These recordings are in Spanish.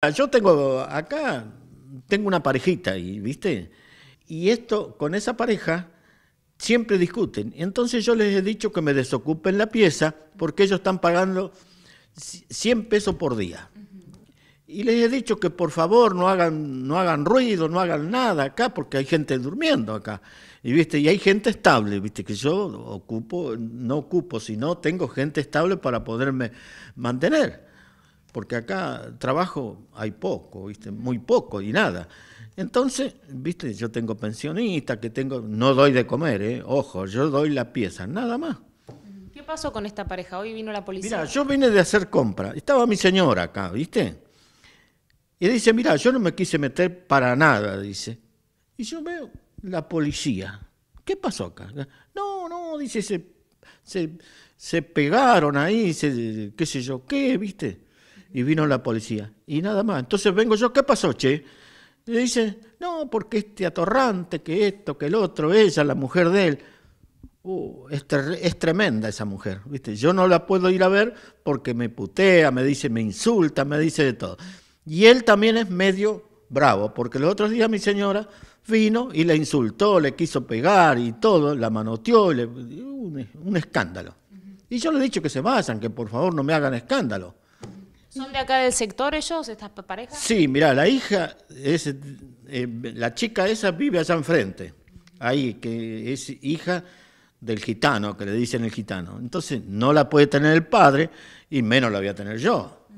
Ah, yo tengo acá, tengo una parejita y, ¿viste? Y esto, con esa pareja, siempre discuten. Entonces yo les he dicho que me desocupen la pieza porque ellos están pagando 100 pesos por día. Y les he dicho que por favor no hagan, no hagan ruido, no hagan nada acá, porque hay gente durmiendo acá. Y viste, y hay gente estable, viste, que yo ocupo, no ocupo, sino tengo gente estable para poderme mantener porque acá trabajo hay poco, ¿viste? Muy poco y nada. Entonces, ¿viste? Yo tengo pensionista, que tengo, no doy de comer, ¿eh? Ojo, yo doy la pieza, nada más. ¿Qué pasó con esta pareja? Hoy vino la policía. Mira, yo vine de hacer compra. Estaba mi señora acá, ¿viste? Y dice, mira, yo no me quise meter para nada, dice. Y yo veo la policía. ¿Qué pasó acá? No, no, dice, se, se, pegaron ahí, qué sé yo, qué, ¿viste? y vino la policía. Y nada más. Entonces vengo yo, ¿qué pasó, che? le dice, no, porque este atorrante, que esto, que el otro, ella, la mujer de él. Uh, es, es, tremenda esa mujer, ¿viste? Yo no la puedo ir a ver porque me putea, me dice, me insulta, me dice de todo. Y él también es medio bravo, porque los otros días mi señora vino y le insultó, le quiso pegar y todo, la manoteó, le, un, un, escándalo. Y yo le he dicho que se vayan, que por favor no me hagan escándalo. ¿Son de acá del sector ellos, estas parejas? Sí, mirá, la hija, es, eh, la chica esa vive allá enfrente, ahí, que es hija del gitano, que le dicen el gitano. Entonces no la puede tener el padre y menos la voy a tener yo.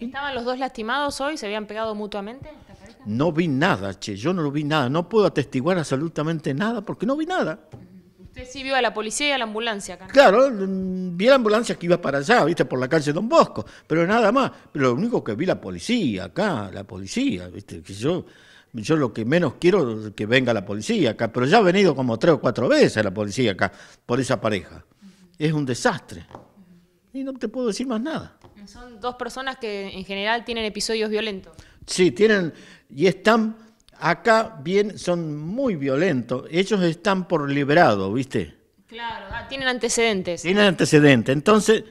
¿Estaban los dos lastimados hoy? ¿Se habían pegado mutuamente? No vi nada, che, yo no lo vi nada, no puedo atestiguar absolutamente nada porque no vi nada vio a la policía y a la ambulancia acá. Claro, vi a la ambulancia que iba para allá, viste, por la calle Don Bosco, pero nada más. Pero lo único que vi la policía acá, la policía, viste, que yo yo lo que menos quiero es que venga la policía acá, pero ya ha venido como tres o cuatro veces la policía acá por esa pareja. Es un desastre. Y no te puedo decir más nada. Son dos personas que en general tienen episodios violentos. Sí, tienen, y están Acá bien son muy violentos. Ellos están por liberado, ¿viste? Claro, ah, tienen antecedentes. Tienen antecedentes. Entonces,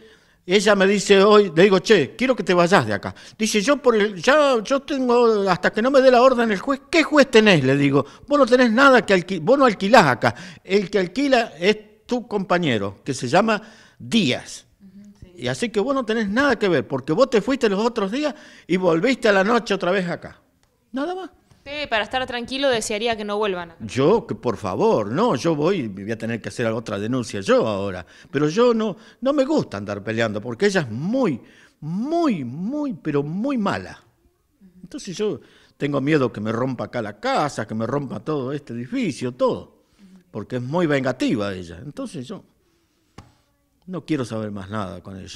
ella me dice hoy, le digo, che, quiero que te vayas de acá. Dice, yo por el, ya, yo tengo, hasta que no me dé la orden el juez, ¿qué juez tenés? Le digo, vos no tenés nada que alquilar, vos no alquilás acá. El que alquila es tu compañero, que se llama Díaz. Y así que vos no tenés nada que ver, porque vos te fuiste los otros días y volviste a la noche otra vez acá. Nada más para estar tranquilo, desearía que no vuelvan. Yo, que por favor, no, yo voy, y voy a tener que hacer otra denuncia yo ahora. Pero yo no, no me gusta andar peleando, porque ella es muy, muy, muy, pero muy mala. Entonces yo tengo miedo que me rompa acá la casa, que me rompa todo este edificio, todo. Porque es muy vengativa ella. Entonces yo no quiero saber más nada con ella.